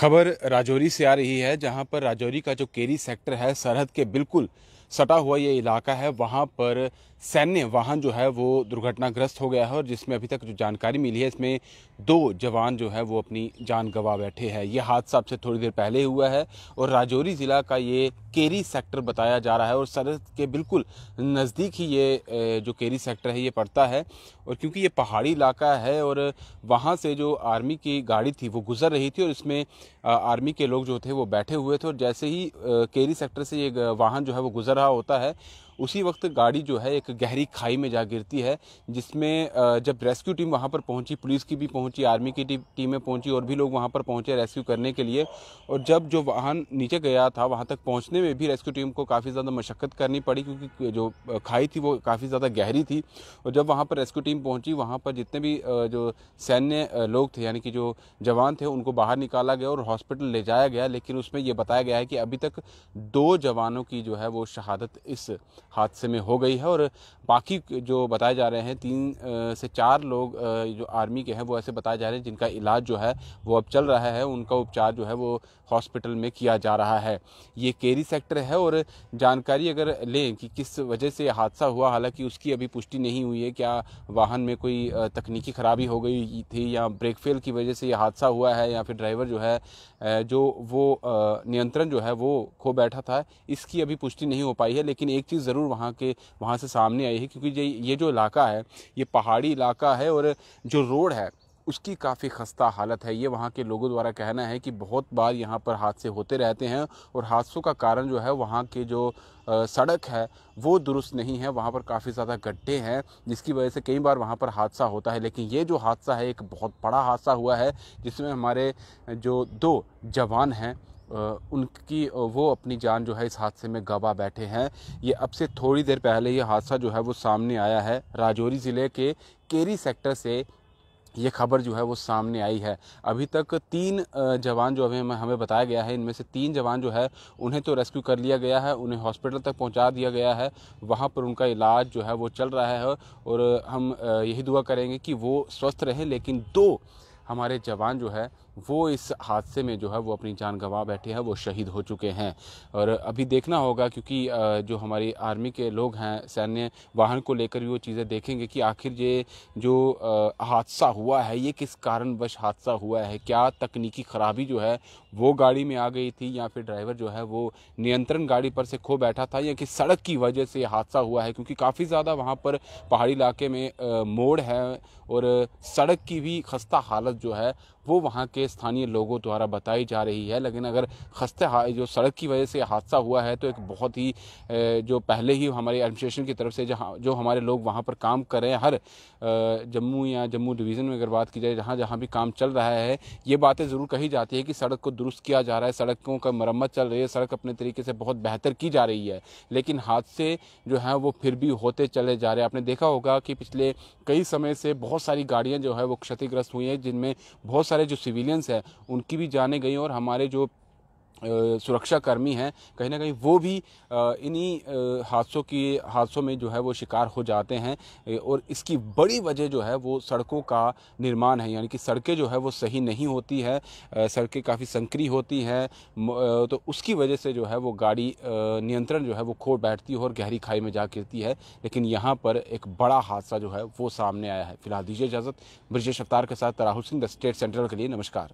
खबर राजौरी से आ रही है जहां पर राजौरी का जो केरी सेक्टर है सरहद के बिल्कुल सटा हुआ ये इलाका है वहां पर सैन्य वाहन जो है वो दुर्घटनाग्रस्त हो गया है और जिसमें अभी तक जो जानकारी मिली है इसमें दो जवान जो है वो अपनी जान गंवा बैठे हैं ये हादसा अब से थोड़ी देर पहले हुआ है और राजौरी ज़िला का ये केरी सेक्टर बताया जा रहा है और सरहद के बिल्कुल नज़दीक ही ये जो केरी सेक्टर है ये पड़ता है और क्योंकि ये पहाड़ी इलाका है और वहाँ से जो आर्मी की गाड़ी थी वो गुजर रही थी और इसमें आर्मी के लोग जो थे वो बैठे हुए थे और जैसे ही केरी सेक्टर से ये वाहन जो है वो गुजर रहा होता है उसी वक्त गाड़ी जो है एक गहरी खाई में जा गिरती है जिसमें जब रेस्क्यू टीम वहाँ पर पहुँची पुलिस की भी पहुँची आर्मी की टीमें पहुँची और भी लोग वहाँ पर पहुँचे रेस्क्यू करने के लिए और जब जो वाहन नीचे गया था वहाँ तक पहुँचने में भी रेस्क्यू टीम को काफ़ी ज़्यादा मशक्क़त करनी पड़ी क्योंकि जो खाई थी वो काफ़ी ज़्यादा गहरी थी और जब वहाँ पर रेस्क्यू टीम पहुँची वहाँ पर जितने भी जो सैन्य लोग थे यानी कि जो जवान थे उनको बाहर निकाला गया और हॉस्पिटल ले जाया गया लेकिन उसमें यह बताया गया है कि अभी तक दो जवानों की जो है वो शहादत इस हादसे में हो गई है और बाकी जो बताए जा रहे हैं तीन से चार लोग जो आर्मी के हैं वो ऐसे बताए जा रहे हैं जिनका इलाज जो है वो अब चल रहा है उनका उपचार जो है वो हॉस्पिटल में किया जा रहा है ये केरी सेक्टर है और जानकारी अगर लें कि किस वजह से हादसा हुआ हालांकि उसकी अभी पुष्टि नहीं हुई है क्या वाहन में कोई तकनीकी खराबी हो गई थी या ब्रेक फेल की वजह से यह हादसा हुआ है या फिर ड्राइवर जो है जो वो नियंत्रण जो है वो खो बैठा था इसकी अभी पुष्टि नहीं हो पाई है लेकिन एक चीज़ ज़रूर ज़रूर वहाँ के वहाँ से सामने आई है क्योंकि ये ये जो इलाका है ये पहाड़ी इलाका है और जो रोड है उसकी काफ़ी खस्ता हालत है ये वहाँ के लोगों द्वारा कहना है कि बहुत बार यहाँ पर हादसे होते रहते हैं और हादसों का कारण जो है वहाँ के जो सड़क है वो दुरुस्त नहीं है वहाँ पर काफ़ी ज़्यादा गड्ढे हैं जिसकी वजह से कई बार वहाँ पर हादसा होता है लेकिन ये जो हादसा है एक बहुत बड़ा हादसा हुआ है जिसमें हमारे जो दो जवान हैं उनकी वो अपनी जान जो है इस हादसे में गवा बैठे हैं ये अब से थोड़ी देर पहले ये हादसा जो है वो सामने आया है राजौरी ज़िले के केरी सेक्टर से ये खबर जो है वो सामने आई है अभी तक तीन जवान जो अभी हमें बताया गया है इनमें से तीन जवान जो है उन्हें तो रेस्क्यू कर लिया गया है उन्हें हॉस्पिटल तक पहुंचा दिया गया है वहां पर उनका इलाज जो है वो चल रहा है और हम यही दुआ करेंगे कि वो स्वस्थ रहें लेकिन दो हमारे जवान जो है वो इस हादसे में जो है वो अपनी जान गंवा बैठे हैं वो शहीद हो चुके हैं और अभी देखना होगा क्योंकि जो हमारी आर्मी के लोग हैं सैन्य वाहन को लेकर भी वो चीज़ें देखेंगे कि आखिर ये जो हादसा हुआ है ये किस कारणवश हादसा हुआ है क्या तकनीकी ख़राबी जो है वो गाड़ी में आ गई थी या फिर ड्राइवर जो है वो नियंत्रण गाड़ी पर से खो बैठा था या कि सड़क की वजह से हादसा हुआ है क्योंकि काफ़ी ज़्यादा वहाँ पर पहाड़ी इलाके में मोड़ है और सड़क की भी खस्ता हालत जो है वो वहाँ के स्थानीय लोगों द्वारा बताई जा रही है लेकिन अगर खस्ते जो सड़क की वजह से हादसा हुआ है तो एक बहुत ही जो पहले ही हमारे एडमिनिस्ट्रेशन की तरफ से जहाँ जो हमारे लोग वहाँ पर काम कर रहे हैं हर जम्मू या जम्मू डिवीज़न में अगर बात की जाए जहाँ जहाँ भी काम चल रहा है ये बातें ज़रूर कही जाती है कि सड़क को दुरुस्त किया जा रहा है सड़कों का मरम्मत चल रही है सड़क अपने तरीके से बहुत बेहतर की जा रही है लेकिन हादसे जो हैं वो फिर भी होते चले जा रहे हैं आपने देखा होगा कि पिछले कई समय से बहुत सारी गाड़ियाँ जो है वो क्षतिग्रस्त हुई हैं जिनमें बहुत सारे जो सिविलियंस हैं उनकी भी जाने गई और हमारे जो सुरक्षाकर्मी हैं कहीं ना कहीं वो भी इन्हीं हादसों की हादसों में जो है वो शिकार हो जाते हैं और इसकी बड़ी वजह जो है वो सड़कों का निर्माण है यानी कि सड़कें जो है वो सही नहीं होती है सड़कें काफ़ी संकरी होती हैं तो उसकी वजह से जो है वो गाड़ी नियंत्रण जो है वो खो बैठती है और गहरी खाई में जा गिरती है लेकिन यहाँ पर एक बड़ा हादसा जो है वो सामने आया है फिलहाल दीजिए इजाज़त ब्रजेश अवतार के साथ Rahul Singh the state central के लिए नमस्कार